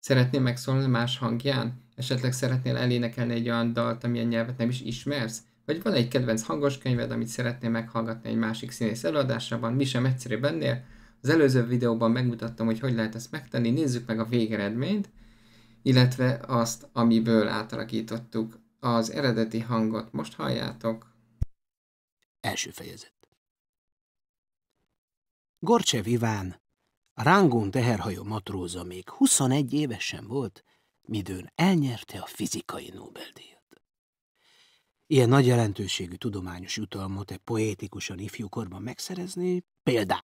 Szeretnél megszólni más hangján? Esetleg szeretnél elénekelni egy olyan dalt, amilyen nyelvet nem is ismersz? Vagy van egy kedvenc hangos könyved, amit szeretnél meghallgatni egy másik színész előadásában, mi sem egyszerű bennél? Az előző videóban megmutattam, hogy hogy lehet ezt megtenni, nézzük meg a végeredményt, illetve azt, amiből átalakítottuk az eredeti hangot. Most halljátok. Első fejezet. Gorcsev Iván a rángón teherhajó matróza még 21 évesen volt, midőn elnyerte a fizikai Nobel-díjat. Ilyen nagy jelentőségű tudományos jutalmat egy poétikusan ifjúkorban megszerezni példá.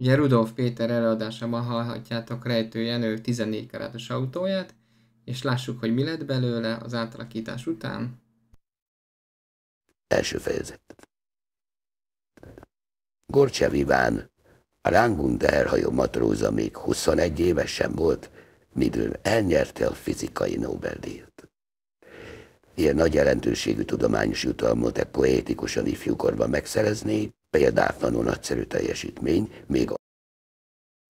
Ugye Rudolf Péter előadásában hallhatjátok Rejtő Jenő 14 karátos autóját, és lássuk, hogy mi lett belőle az átalakítás után. Első fejezet. Gorcsev Iván a Rangun Hajó matróza még 21 éves sem volt, midőn elnyerte a fizikai Nobel-díjat. Ilyen nagy jelentőségű tudományos jutalmat egy poétikusan ifjúkorban megszerezni, példátlanul nagyszerű teljesítmény, még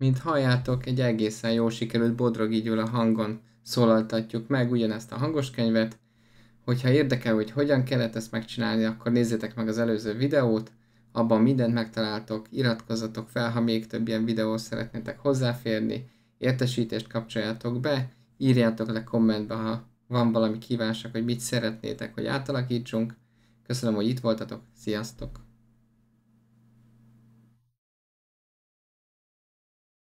mint halljátok, egy egészen jól sikerült Bodrogi Gyula hangon szólaltatjuk meg ugyanezt a hangos könyvet. Hogyha érdekel, hogy hogyan kellett ezt megcsinálni, akkor nézzétek meg az előző videót, abban mindent megtaláltok, iratkozzatok fel, ha még több ilyen videót szeretnétek hozzáférni, értesítést kapcsoljátok be, írjátok le kommentbe, ha van valami kívánság, hogy mit szeretnétek, hogy átalakítsunk. Köszönöm, hogy itt voltatok, sziasztok!